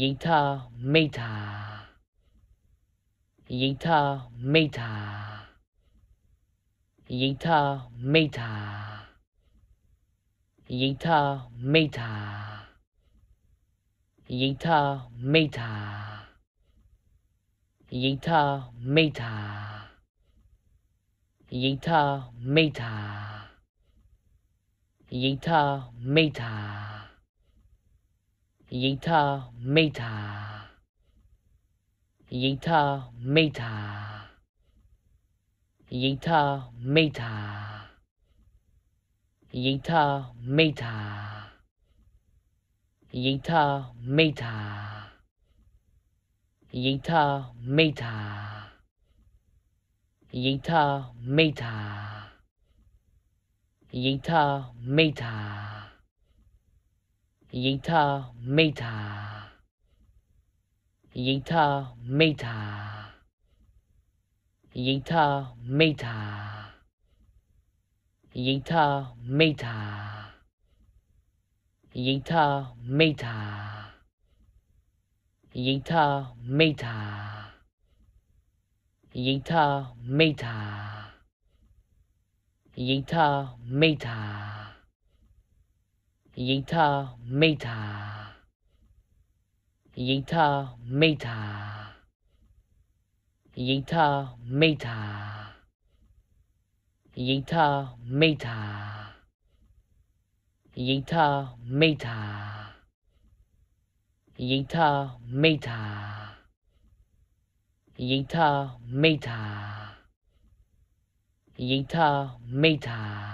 Yeta Meta. Yeta Meta. Yeta Meta. Yeta Meta. Yeta Meta. Yeta Meta. Yeta Meta. Yeta Meta. Yeta Meta. Yeta Meta. Yeta Meta. Yeta Meta. Yeta Meta. Yeta Meta. Yeta Meta. Yeta Meta. Yeta Meta. Yeta Meta. Yeta Meta. Yeta Meta. Yeta Meta. Yeta Meta. Yeta Meta. Yeta Meta. Yeta Meta. Yeta Meta. Yeta Meta. Yeta Meta. Yeta Meta. Yeta Meta. Yeta Meta. Yeta Meta.